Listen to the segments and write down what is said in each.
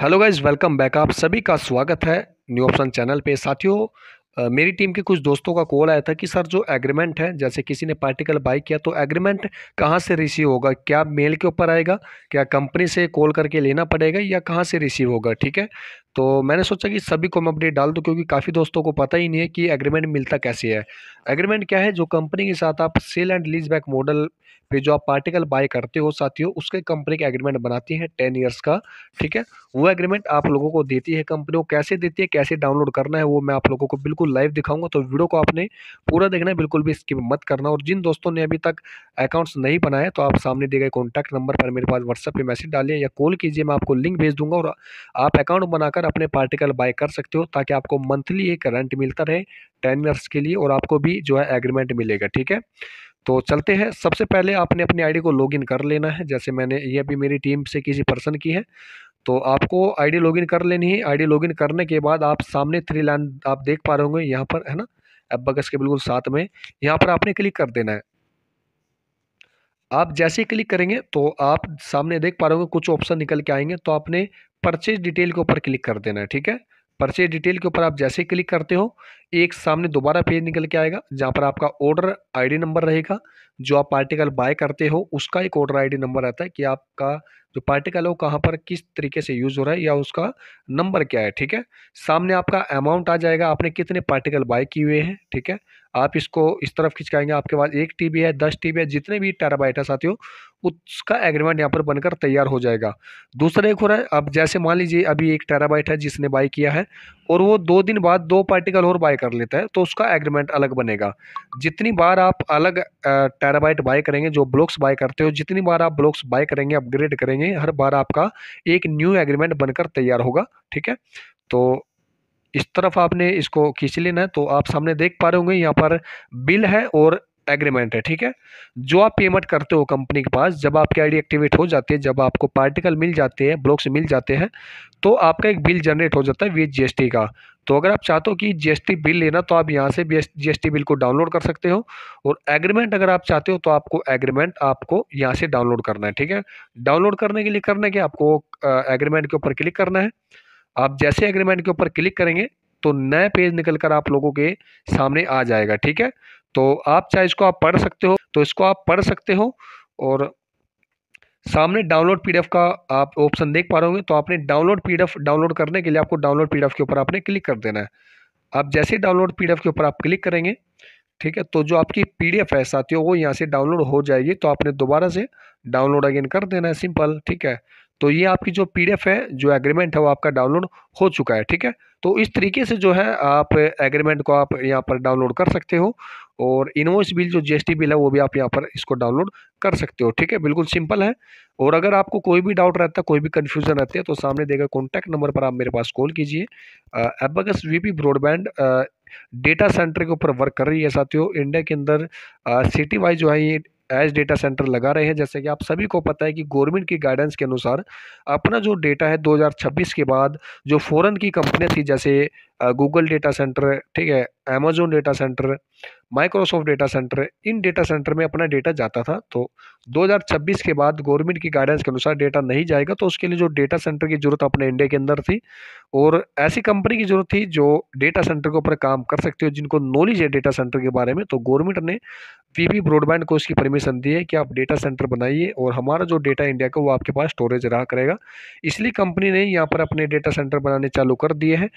hello guys welcome back आप सभी का स्वागत है न्यू ऑप्शन चैनल पे साथियों मेरी टीम के कुछ दोस्तों का कॉल आया था कि सर जो एग्रीमेंट है जैसे किसी ने पार्टिकल बाई किया तो एग्रीमेंट कहाँ से रिसीव होगा क्या मेल के ऊपर आएगा क्या कंपनी से कॉल करके लेना पड़ेगा या कहाँ से रिसीव होगा ठीक है तो मैंने सोचा कि सभी को मैं अपडेट डाल दूँ क्योंकि काफ़ी दोस्तों को पता ही नहीं है कि एग्रीमेंट मिलता कैसे है एग्रीमेंट क्या है जो कंपनी के साथ आप sale and lease back model पे जो आप पार्टिकल बाय करते हो साथियों उसके कंपनी का एग्रीमेंट बनाती है टेन ईयर्स का ठीक है वो एग्रीमेंट आप लोगों को देती है कंपनी को कैसे देती है कैसे डाउनलोड करना है वो मैं आप लोगों को बिल्कुल लाइव दिखाऊंगा तो वीडियो को आपने पूरा देखना है बिल्कुल भी इसकी मत करना और जिन दोस्तों ने अभी तक अकाउंट्स नहीं बनाया तो आप सामने दिए गए कॉन्टैक्ट नंबर पर मेरे पास व्हाट्सअप पर मैसेज डालिए या कॉल कीजिए मैं आपको लिंक भेज दूंगा और आप अकाउंट बनाकर अपने पार्टिकल बाय कर सकते हो ताकि आपको मंथली एक रेंट मिलता रहे टेन ईयर्स के लिए और आपको भी जो है एग्रीमेंट मिलेगा ठीक है तो चलते हैं सबसे पहले आपने अपनी आईडी को लॉगिन कर लेना है जैसे मैंने ये भी मेरी टीम से किसी पर्सन की है तो आपको आईडी लॉगिन कर लेनी है आईडी लॉगिन करने के बाद आप सामने थ्री लाइन आप देख पा रहे होंगे यहाँ पर है ना एबगस के बिल्कुल साथ में यहाँ पर आपने क्लिक कर देना है आप जैसे ही क्लिक करेंगे तो आप सामने देख पा रहे होंगे कुछ ऑप्शन निकल के आएंगे तो आपने परचेज डिटेल के ऊपर क्लिक कर देना है ठीक है परचेज डिटेल के ऊपर आप जैसे क्लिक करते हो एक सामने दोबारा पेज निकल के आएगा जहाँ पर आपका ऑर्डर आईडी नंबर रहेगा जो आप पार्टिकल बाय करते हो उसका एक ऑर्डर आईडी नंबर आता है कि आपका जो पार्टिकल है वो कहाँ पर किस तरीके से यूज़ हो रहा है या उसका नंबर क्या है ठीक है सामने आपका अमाउंट आ जाएगा आपने कितने पार्टिकल बाय किए हुए हैं ठीक है आप इसको इस तरफ खिंचकाएंगे आपके पास एक टी है दस टी है जितने भी टेराबाइट है साथियों उसका एग्रीमेंट यहाँ पर बनकर तैयार हो जाएगा दूसरा एक हो रहा है अब जैसे मान लीजिए अभी एक टेराबाइट है जिसने बाई किया है और वो दो दिन बाद दो पार्टिकल और बाय कर लेता है तो उसका एग्रीमेंट अलग बनेगा जितनी बार आप अलग टेराबाइट बाय करेंगे जो ब्लॉक्स बाय करते हो जितनी बार आप ब्लॉक्स बाय करेंगे अपग्रेड करेंगे हर बार आपका एक न्यू एग्रीमेंट बनकर तैयार होगा ठीक है तो इस तरफ आपने इसको खींच लेना है तो आप सामने देख पा रहे होंगे यहाँ पर बिल है और एग्रीमेंट है ठीक है जो आप पेमेंट करते हो कंपनी के पास जब आपकी आईडी एक्टिवेट हो जाती है जब आपको पार्टिकल मिल जाते हैं ब्लॉक्स मिल जाते हैं तो आपका एक बिल जनरेट हो जाता है विद जीएसटी का तो अगर आप चाहते हो कि जीएसटी बिल लेना तो आप यहाँ से जीएसटी बिल को डाउनलोड कर सकते हो और एग्रीमेंट अगर आप चाहते हो तो आपको एग्रीमेंट आपको यहाँ से डाउनलोड करना है ठीक है डाउनलोड करने के लिए करना क्या आपको एग्रीमेंट के ऊपर क्लिक करना है आप जैसे एग्रीमेंट के ऊपर क्लिक करेंगे तो नया पेज निकल कर आप लोगों के सामने आ जाएगा ठीक है तो आप चाहे इसको आप पढ़ सकते हो तो इसको आप पढ़ सकते हो और सामने डाउनलोड पीडीएफ का आप ऑप्शन देख पा रहे होंगे तो आपने डाउनलोड पीडीएफ डाउनलोड करने के लिए आपको डाउनलोड पीडीएफ के ऊपर आपने क्लिक कर देना है आप जैसे डाउनलोड पीडीएफ के ऊपर आप क्लिक करेंगे ठीक है तो जो आपकी पीडीएफ है साथियों वो यहाँ से डाउनलोड हो जाएगी तो आपने दोबारा से डाउनलोड अगेन कर देना है सिंपल ठीक है तो ये आपकी जो पीडीएफ है जो एग्रीमेंट है वो आपका डाउनलोड हो चुका है ठीक है तो इस तरीके से जो है आप एग्रीमेंट को आप यहाँ पर डाउनलोड कर सकते हो और इनवॉइस बिल जो जीएसटी बिल है वो भी आप यहाँ पर इसको डाउनलोड कर सकते हो ठीक है बिल्कुल सिंपल है और अगर आपको कोई भी डाउट रहता है कोई भी कन्फ्यूज़न रहती है तो सामने देगा कॉन्टैक्ट नंबर पर आप मेरे पास कॉल कीजिए एबगस वी ब्रॉडबैंड डेटा सेंटर के ऊपर वर्क कर रही है साथियों इंडिया के अंदर सिटी वाइज जो है ये एज डेटा सेंटर लगा रहे हैं जैसे कि आप सभी को पता है कि गवर्नमेंट की गाइडेंस के अनुसार अपना जो डेटा है 2026 के बाद जो फ़ॉरन की कंपनियाँ थी जैसे गूगल डेटा सेंटर ठीक है Amazon data center Microsoft data center इन डेटा सेंटर में अपना डेटा जाता था तो 2026 के बाद गवर्नमेंट की गाइडेंस के अनुसार डेटा नहीं जाएगा तो उसके लिए जो डेटा सेंटर की ज़रूरत अपने इंडिया के अंदर थी और ऐसी कंपनी की ज़रूरत थी जो डेटा सेंटर के ऊपर काम कर सकती हो जिनको नॉलेज है डेटा सेंटर के बारे में तो गवर्नमेंट ने वी ब्रॉडबैंड को इसकी परमिशन दी है कि आप डेटा सेंटर बनाइए और हमारा जो डेटा इंडिया का वो आपके पास स्टोरेज रहा करेगा इसलिए कंपनी ने यहाँ पर अपने डेटा सेंटर बनाने चालू कर दिए हैं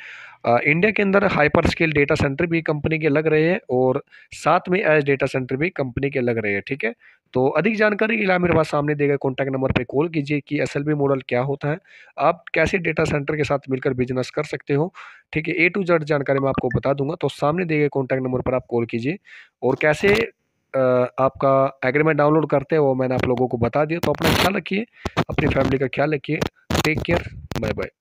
इंडिया के अंदर हाइपर स्केल डेटा सेंटर भी कंपनी के लग रहे हैं और साथ में एज डेटा सेंटर भी कंपनी के लग रहे हैं ठीक है तो अधिक जानकारी के लिए मेरे पास सामने दिए गए कॉन्टैक्ट नंबर पर कॉल कीजिए कि एस मॉडल क्या होता है आप कैसे डेटा सेंटर के साथ मिलकर बिजनेस कर सकते हो ठीक है ए टू जेड जानकारी मैं आपको बता दूंगा तो सामने दिए गए कॉन्टैक्ट नंबर पर आप कॉल कीजिए और कैसे आपका एग्रीमेंट डाउनलोड करते हैं वो मैंने आप लोगों को बता दिया तो अपना ख्याल रखिए अपनी फैमिली का ख्याल रखिए टेक केयर बाय बाय